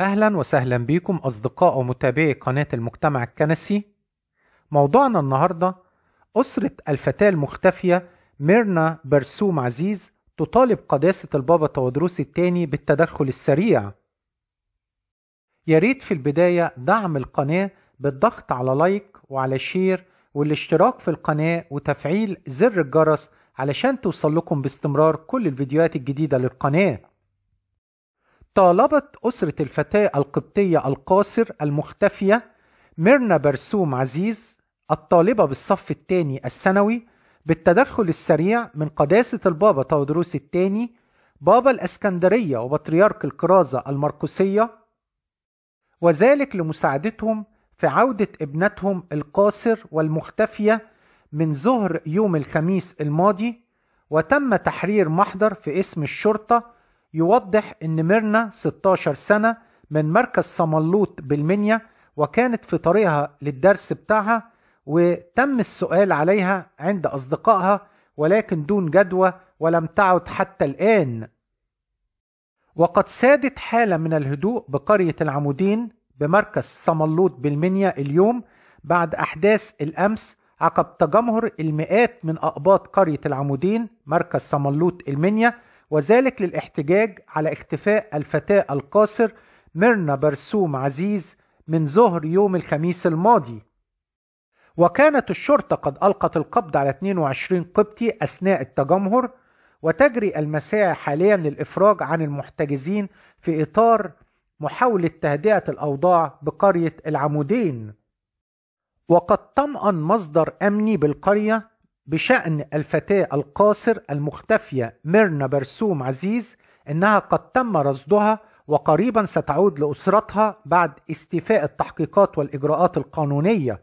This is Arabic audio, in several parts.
أهلا وسهلا بكم أصدقاء ومتابعي قناة المجتمع الكنسي موضوعنا النهاردة أسرة الفتاة المختفية ميرنا برسوم عزيز تطالب قداسة البابا تودروس الثاني بالتدخل السريع ياريت في البداية دعم القناة بالضغط على لايك وعلى شير والاشتراك في القناة وتفعيل زر الجرس علشان توصل لكم باستمرار كل الفيديوهات الجديدة للقناة طالبت أسرة الفتاة القبطية القاصر المختفية ميرنا برسوم عزيز الطالبة بالصف الثاني الثانوي بالتدخل السريع من قداسة البابا تودروس الثاني بابا الأسكندرية وبطريرك الكرازة المرقسية وذلك لمساعدتهم في عودة ابنتهم القاصر والمختفية من ظهر يوم الخميس الماضي وتم تحرير محضر في اسم الشرطة يوضح أن ميرنا 16 سنة من مركز صملوط بالمنيا وكانت في طريقها للدرس بتاعها وتم السؤال عليها عند أصدقائها ولكن دون جدوى ولم تعد حتى الآن وقد سادت حالة من الهدوء بقرية العمودين بمركز صملوط بالمنيا اليوم بعد أحداث الأمس عقب تجمهر المئات من أقباط قرية العمودين مركز صملوط المنيا وذلك للاحتجاج على اختفاء الفتاة القاصر ميرنا برسوم عزيز من ظهر يوم الخميس الماضي وكانت الشرطة قد ألقت القبض على 22 قبطي أثناء التجمهر وتجري المساعي حاليا للإفراج عن المحتجزين في إطار محاولة تهدئة الأوضاع بقرية العمودين وقد طمأن مصدر أمني بالقرية بشأن الفتاة القاصر المختفية ميرنا برسوم عزيز إنها قد تم رصدها وقريبا ستعود لأسرتها بعد استيفاء التحقيقات والإجراءات القانونية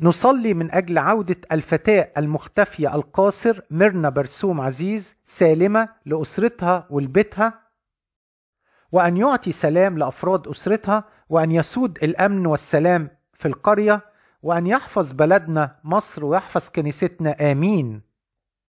نصلي من أجل عودة الفتاة المختفية القاصر ميرنا برسوم عزيز سالمة لأسرتها ولبيتها وأن يعطي سلام لأفراد أسرتها وأن يسود الأمن والسلام في القرية وأن يحفظ بلدنا مصر ويحفظ كنيستنا آمين